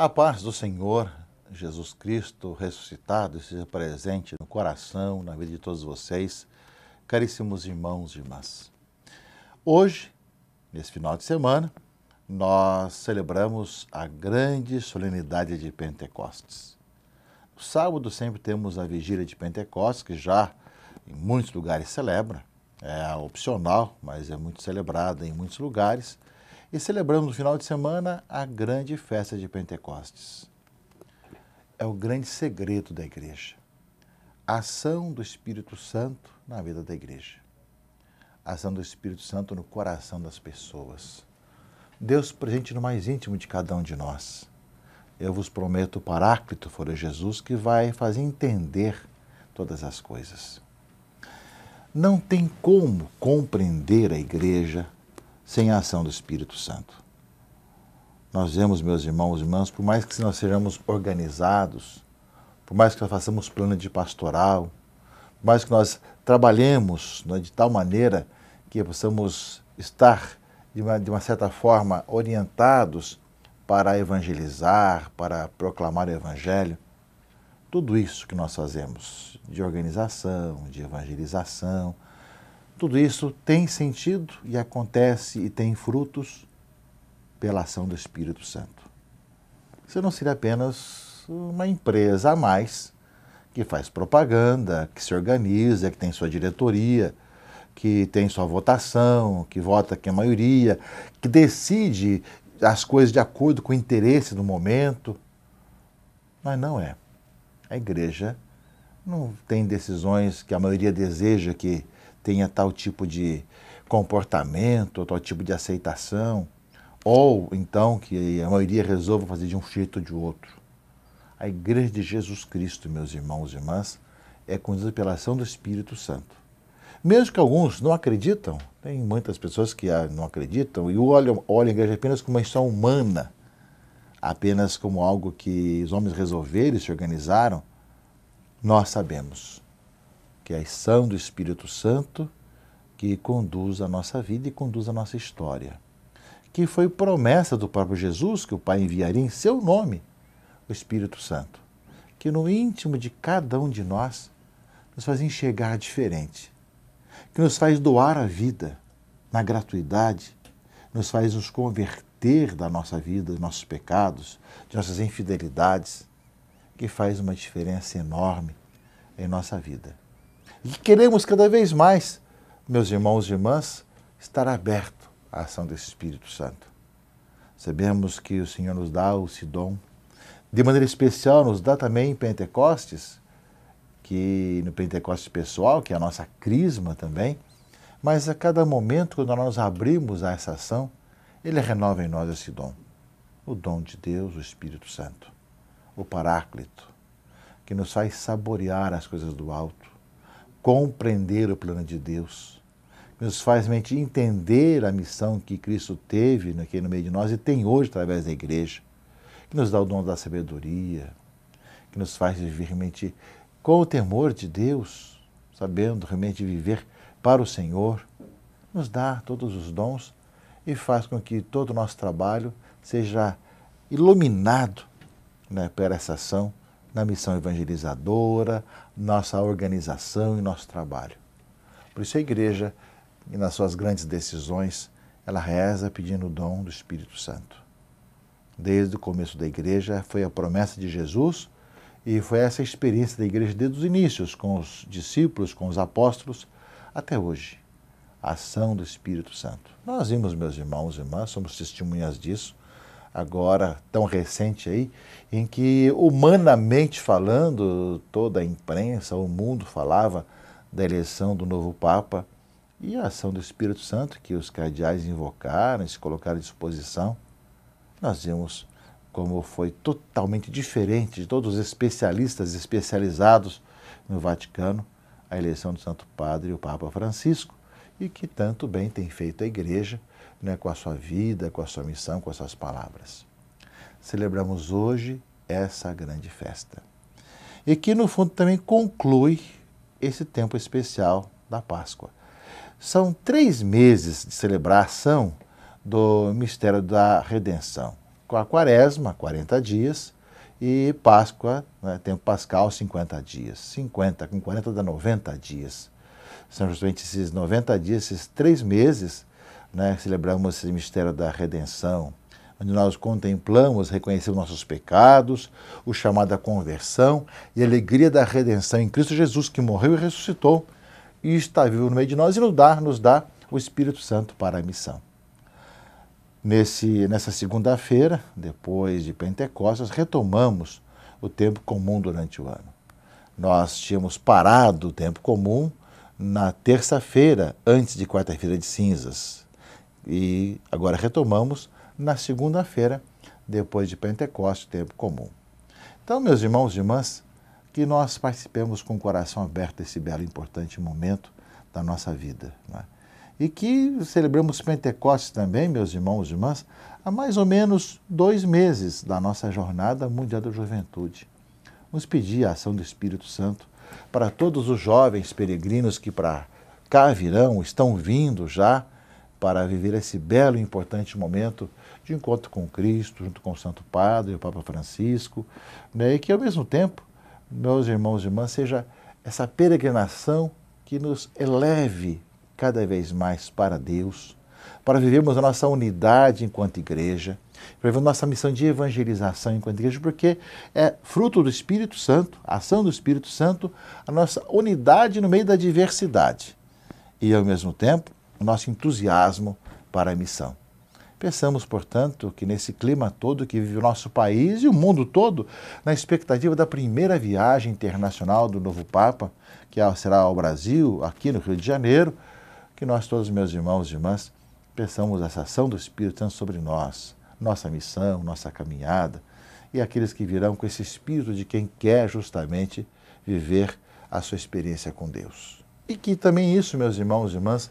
A paz do Senhor Jesus Cristo ressuscitado seja presente no coração, na vida de todos vocês, caríssimos irmãos e irmãs. Hoje, nesse final de semana, nós celebramos a grande solenidade de Pentecostes. No sábado sempre temos a vigília de Pentecostes, que já em muitos lugares celebra, é opcional, mas é muito celebrada em muitos lugares e celebramos no final de semana a grande festa de Pentecostes. É o grande segredo da igreja, a ação do Espírito Santo na vida da igreja, a ação do Espírito Santo no coração das pessoas. Deus presente no mais íntimo de cada um de nós. Eu vos prometo o Paráclito, fora Jesus, que vai fazer entender todas as coisas. Não tem como compreender a igreja, sem a ação do Espírito Santo. Nós vemos, meus irmãos e irmãs, por mais que nós sejamos organizados, por mais que nós façamos plano de pastoral, por mais que nós trabalhemos né, de tal maneira que possamos estar, de uma, de uma certa forma, orientados para evangelizar, para proclamar o Evangelho, tudo isso que nós fazemos de organização, de evangelização, tudo isso tem sentido e acontece e tem frutos pela ação do Espírito Santo. Você não seria apenas uma empresa a mais que faz propaganda, que se organiza, que tem sua diretoria, que tem sua votação, que vota que a é maioria, que decide as coisas de acordo com o interesse do momento. Mas não é. A igreja não tem decisões que a maioria deseja que tenha tal tipo de comportamento, tal tipo de aceitação, ou então que a maioria resolva fazer de um jeito ou de outro. A Igreja de Jesus Cristo, meus irmãos e irmãs, é com pela ação do Espírito Santo. Mesmo que alguns não acreditam, tem muitas pessoas que ah, não acreditam e olham, olham a igreja apenas como uma instituição humana, apenas como algo que os homens resolveram e se organizaram, nós sabemos que é a ação do Espírito Santo que conduz a nossa vida e conduz a nossa história. Que foi promessa do próprio Jesus que o Pai enviaria em seu nome o Espírito Santo, que no íntimo de cada um de nós nos faz enxergar diferente, que nos faz doar a vida na gratuidade, nos faz nos converter da nossa vida, dos nossos pecados, de nossas infidelidades, que faz uma diferença enorme em nossa vida. E queremos cada vez mais, meus irmãos e irmãs, estar aberto à ação desse Espírito Santo. Sabemos que o Senhor nos dá esse dom, de maneira especial nos dá também em Pentecostes, que no Pentecostes pessoal, que é a nossa crisma também, mas a cada momento quando nós abrimos a essa ação, ele renova em nós esse dom, o dom de Deus, o Espírito Santo, o Paráclito, que nos faz saborear as coisas do alto, compreender o plano de Deus, que nos faz realmente entender a missão que Cristo teve aqui no meio de nós e tem hoje através da igreja, que nos dá o dom da sabedoria, que nos faz viver realmente com o temor de Deus, sabendo realmente viver para o Senhor, nos dá todos os dons e faz com que todo o nosso trabalho seja iluminado né, por essa ação na missão evangelizadora, nossa organização e nosso trabalho. Por isso a igreja, nas suas grandes decisões, ela reza pedindo o dom do Espírito Santo. Desde o começo da igreja foi a promessa de Jesus e foi essa experiência da igreja desde os inícios com os discípulos, com os apóstolos até hoje. A ação do Espírito Santo. Nós vimos, meus irmãos e irmãs, somos testemunhas disso agora tão recente aí, em que humanamente falando, toda a imprensa, o mundo falava da eleição do novo Papa e a ação do Espírito Santo que os cardeais invocaram, se colocaram à disposição. Nós vimos como foi totalmente diferente de todos os especialistas especializados no Vaticano a eleição do Santo Padre e o Papa Francisco, e que tanto bem tem feito a Igreja né, com a sua vida, com a sua missão, com as suas palavras. Celebramos hoje essa grande festa. E que, no fundo, também conclui esse tempo especial da Páscoa. São três meses de celebração do mistério da redenção. Com a Quaresma, 40 dias, e Páscoa, né, tempo pascal, 50 dias. 50, com 40 dá 90 dias. São justamente esses 90 dias, esses três meses né, celebramos esse mistério da redenção, onde nós contemplamos, reconhecemos nossos pecados, o chamado à conversão e a alegria da redenção em Cristo Jesus, que morreu e ressuscitou e está vivo no meio de nós e nos dá, nos dá o Espírito Santo para a missão. Nesse, nessa segunda-feira, depois de Pentecostes, retomamos o tempo comum durante o ano. Nós tínhamos parado o tempo comum na terça-feira, antes de quarta-feira de cinzas. E agora retomamos na segunda-feira, depois de Pentecostes, tempo comum. Então, meus irmãos e irmãs, que nós participemos com o coração aberto desse belo e importante momento da nossa vida. Né? E que celebremos Pentecostes também, meus irmãos e irmãs, há mais ou menos dois meses da nossa jornada mundial da juventude. Nos pedir a ação do Espírito Santo para todos os jovens peregrinos que para cá virão, estão vindo já, para viver esse belo e importante momento de encontro com Cristo, junto com o Santo Padre, o Papa Francisco, né? e que ao mesmo tempo, meus irmãos e irmãs, seja essa peregrinação que nos eleve cada vez mais para Deus, para vivermos a nossa unidade enquanto igreja, para vivermos nossa missão de evangelização enquanto igreja, porque é fruto do Espírito Santo, a ação do Espírito Santo, a nossa unidade no meio da diversidade. E ao mesmo tempo, o nosso entusiasmo para a missão. Pensamos, portanto, que nesse clima todo que vive o nosso país e o mundo todo, na expectativa da primeira viagem internacional do novo Papa, que será ao Brasil, aqui no Rio de Janeiro, que nós todos, meus irmãos e irmãs, pensamos essa ação do Espírito Santo sobre nós, nossa missão, nossa caminhada, e aqueles que virão com esse espírito de quem quer justamente viver a sua experiência com Deus. E que também isso, meus irmãos e irmãs,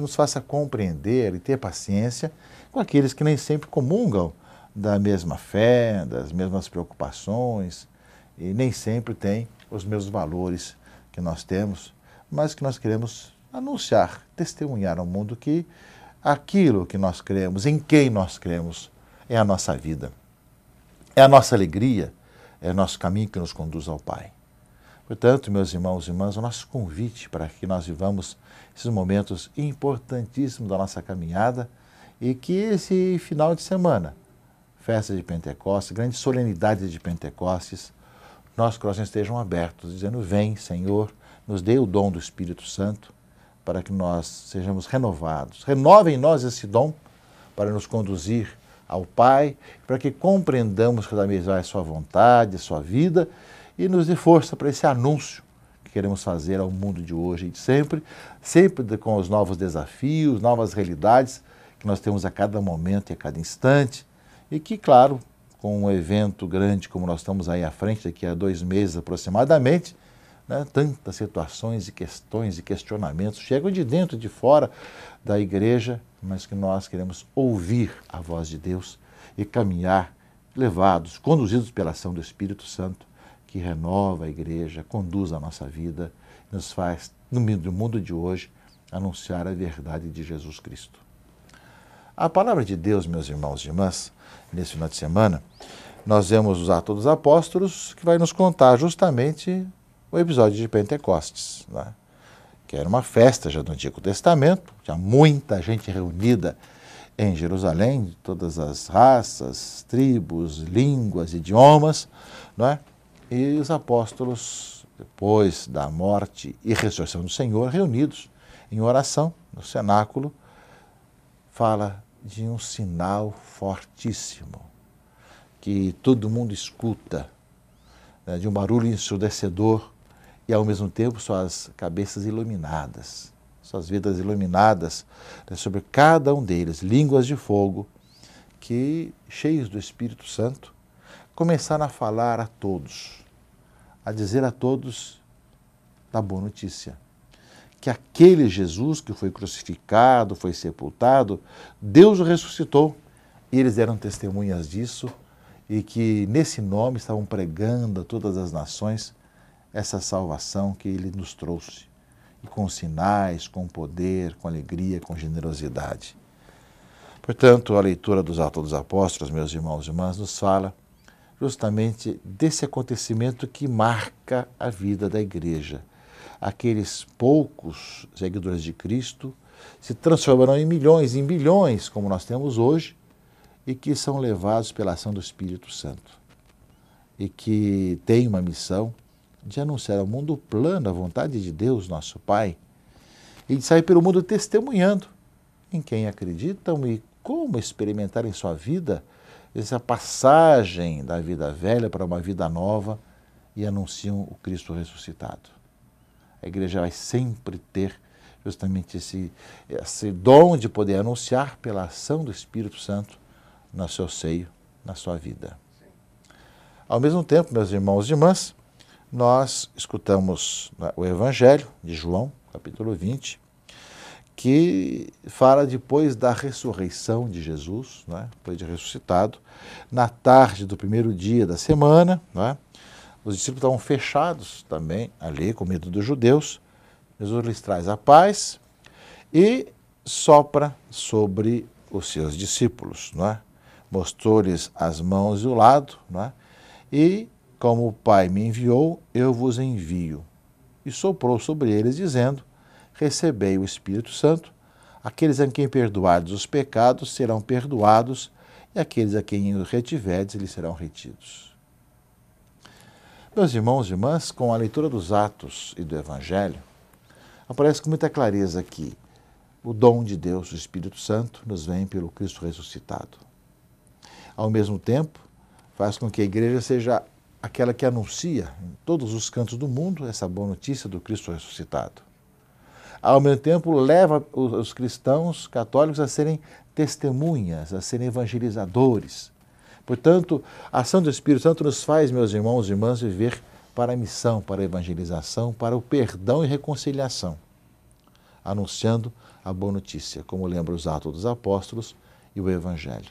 nos faça compreender e ter paciência com aqueles que nem sempre comungam da mesma fé, das mesmas preocupações e nem sempre têm os mesmos valores que nós temos, mas que nós queremos anunciar, testemunhar ao mundo que aquilo que nós cremos, em quem nós cremos, é a nossa vida, é a nossa alegria, é o nosso caminho que nos conduz ao Pai. Portanto, meus irmãos e irmãs, o nosso convite para que nós vivamos esses momentos importantíssimos da nossa caminhada e que esse final de semana, festa de Pentecostes, grande solenidade de Pentecostes, nossos corações estejam abertos, dizendo: Vem, Senhor, nos dê o dom do Espírito Santo para que nós sejamos renovados. Renove em nós esse dom para nos conduzir ao Pai, para que compreendamos cada vez mais Sua vontade, Sua vida e nos dê força para esse anúncio que queremos fazer ao mundo de hoje e de sempre, sempre com os novos desafios, novas realidades que nós temos a cada momento e a cada instante. E que, claro, com um evento grande como nós estamos aí à frente, daqui a dois meses aproximadamente, né, tantas situações e questões e questionamentos chegam de dentro, e de fora da igreja, mas que nós queremos ouvir a voz de Deus e caminhar levados, conduzidos pela ação do Espírito Santo que renova a igreja, conduz a nossa vida, nos faz, no mundo de hoje, anunciar a verdade de Jesus Cristo. A palavra de Deus, meus irmãos e irmãs, nesse final de semana, nós vemos os Atos dos Apóstolos, que vai nos contar justamente o episódio de Pentecostes, né? que era uma festa já do Antigo Testamento, tinha muita gente reunida em Jerusalém, de todas as raças, tribos, línguas, idiomas, não é? E os apóstolos, depois da morte e ressurreição do Senhor, reunidos em oração no cenáculo, fala de um sinal fortíssimo que todo mundo escuta, né, de um barulho ensurdecedor e ao mesmo tempo suas cabeças iluminadas, suas vidas iluminadas né, sobre cada um deles, línguas de fogo que, cheios do Espírito Santo, começaram a falar a todos a dizer a todos da boa notícia. Que aquele Jesus que foi crucificado, foi sepultado, Deus o ressuscitou e eles eram testemunhas disso e que nesse nome estavam pregando a todas as nações essa salvação que ele nos trouxe. E com sinais, com poder, com alegria, com generosidade. Portanto, a leitura dos Atos dos Apóstolos, meus irmãos e irmãs, nos fala justamente desse acontecimento que marca a vida da igreja. Aqueles poucos seguidores de Cristo se transformarão em milhões, em bilhões, como nós temos hoje, e que são levados pela ação do Espírito Santo. E que têm uma missão de anunciar ao mundo o plano, a vontade de Deus, nosso Pai, e de sair pelo mundo testemunhando em quem acreditam e como experimentar em sua vida essa passagem da vida velha para uma vida nova e anunciam o Cristo ressuscitado. A igreja vai sempre ter justamente esse, esse dom de poder anunciar pela ação do Espírito Santo no seu seio, na sua vida. Ao mesmo tempo, meus irmãos e irmãs, nós escutamos né, o Evangelho de João, capítulo 20, que fala depois da ressurreição de Jesus, né? depois de ressuscitado, na tarde do primeiro dia da semana. Né? Os discípulos estavam fechados também ali, com medo dos judeus. Jesus lhes traz a paz e sopra sobre os seus discípulos. Né? Mostrou-lhes as mãos e o lado, né? e como o Pai me enviou, eu vos envio. E soprou sobre eles, dizendo: recebei o Espírito Santo. Aqueles a quem perdoados os pecados serão perdoados, e aqueles a quem os retiverdes, eles serão retidos. Meus irmãos e irmãs, com a leitura dos Atos e do Evangelho, aparece com muita clareza que o dom de Deus, o Espírito Santo, nos vem pelo Cristo ressuscitado. Ao mesmo tempo, faz com que a igreja seja aquela que anuncia em todos os cantos do mundo essa boa notícia do Cristo ressuscitado ao mesmo tempo leva os cristãos católicos a serem testemunhas, a serem evangelizadores. Portanto, a ação do Espírito Santo nos faz, meus irmãos e irmãs, viver para a missão, para a evangelização, para o perdão e reconciliação, anunciando a boa notícia, como lembra os Atos dos Apóstolos e o Evangelho.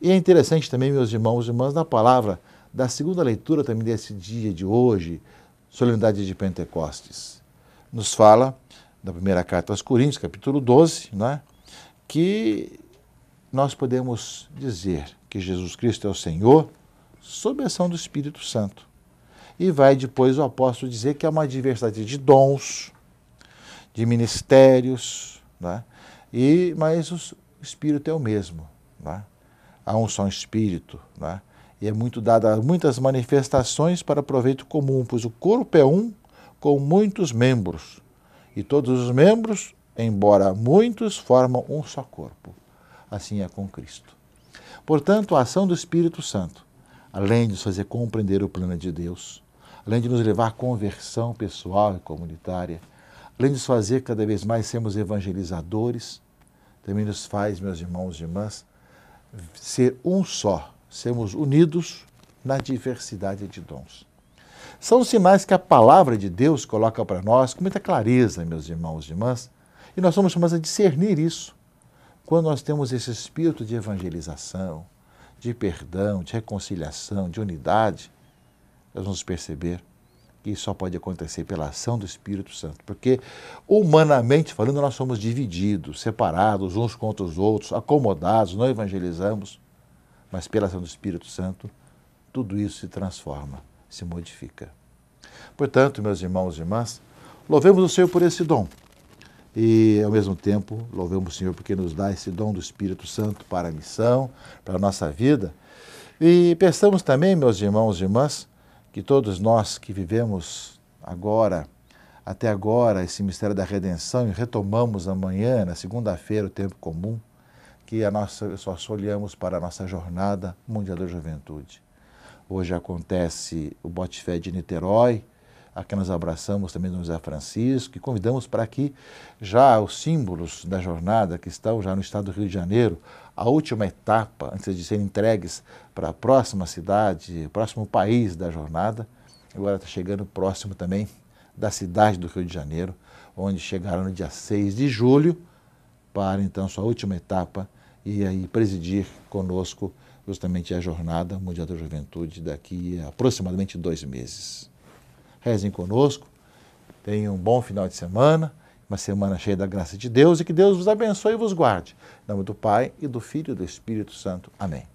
E é interessante também, meus irmãos e irmãs, na palavra da segunda leitura também desse dia de hoje, solenidade de Pentecostes nos fala, na primeira carta aos Coríntios, capítulo 12, né, que nós podemos dizer que Jesus Cristo é o Senhor sob a ação do Espírito Santo. E vai depois o apóstolo dizer que há é uma diversidade de dons, de ministérios, né, e, mas o Espírito é o mesmo. Né, há um só Espírito. Né, e é muito dado a muitas manifestações para proveito comum, pois o corpo é um com muitos membros. E todos os membros, embora muitos, formam um só corpo. Assim é com Cristo. Portanto, a ação do Espírito Santo, além de nos fazer compreender o plano de Deus, além de nos levar à conversão pessoal e comunitária, além de nos fazer cada vez mais sermos evangelizadores, também nos faz, meus irmãos e irmãs, ser um só, sermos unidos na diversidade de dons. São os sinais que a palavra de Deus coloca para nós com muita clareza, meus irmãos e irmãs, e nós somos chamados a discernir isso. Quando nós temos esse espírito de evangelização, de perdão, de reconciliação, de unidade, nós vamos perceber que isso só pode acontecer pela ação do Espírito Santo, porque humanamente falando nós somos divididos, separados uns contra os outros, acomodados, não evangelizamos, mas pela ação do Espírito Santo tudo isso se transforma se modifica. Portanto, meus irmãos e irmãs, louvemos o Senhor por esse dom. E, ao mesmo tempo, louvemos o Senhor porque nos dá esse dom do Espírito Santo para a missão, para a nossa vida. E pensamos também, meus irmãos e irmãs, que todos nós que vivemos agora, até agora, esse mistério da redenção e retomamos amanhã, na segunda-feira, o tempo comum, que a nossa, só olhamos para a nossa jornada mundial da juventude. Hoje acontece o Botifé de Niterói, a que nós abraçamos também do José Francisco e convidamos para que já os símbolos da jornada que estão já no estado do Rio de Janeiro, a última etapa antes de serem entregues para a próxima cidade, próximo país da jornada, agora está chegando próximo também da cidade do Rio de Janeiro, onde chegaram no dia 6 de julho para então sua última etapa e aí presidir conosco justamente a Jornada Mundial da Juventude daqui a aproximadamente dois meses. Rezem conosco, tenham um bom final de semana, uma semana cheia da graça de Deus e que Deus vos abençoe e vos guarde. Em nome do Pai e do Filho e do Espírito Santo. Amém.